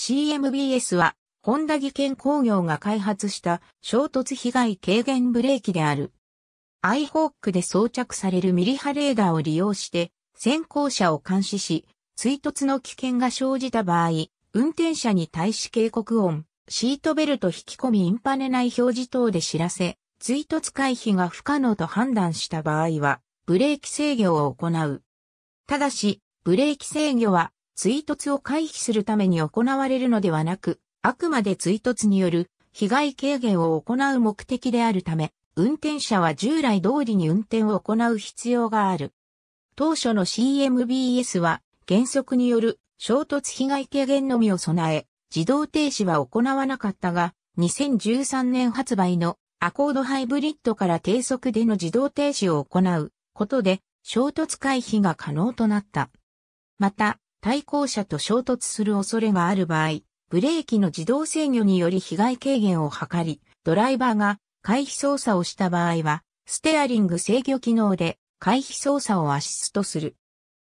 CMBS は、ホンダ技研工業が開発した衝突被害軽減ブレーキである。アイホークで装着されるミリ波レーダーを利用して、先行車を監視し、追突の危険が生じた場合、運転者に対し警告音、シートベルト引き込みインパネ内表示等で知らせ、追突回避が不可能と判断した場合は、ブレーキ制御を行う。ただし、ブレーキ制御は追突を回避するために行われるのではなく、あくまで追突による被害軽減を行う目的であるため、運転者は従来通りに運転を行う必要がある。当初の CMBS は原則による衝突被害軽減のみを備え、自動停止は行わなかったが、2013年発売のアコードハイブリッドから低速での自動停止を行うことで衝突回避が可能となった。また、対向車と衝突する恐れがある場合、ブレーキの自動制御により被害軽減を図り、ドライバーが回避操作をした場合は、ステアリング制御機能で回避操作をアシストする。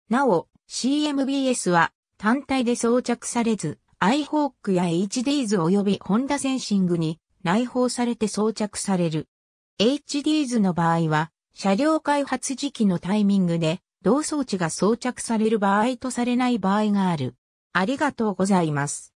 なお、CMBS は単体で装着されず、iHawk や HDs 及びホンダセンシングに内包されて装着される。HDs の場合は、車両開発時期のタイミングで同装置が装着される場合とされない場合がある。ありがとうございます。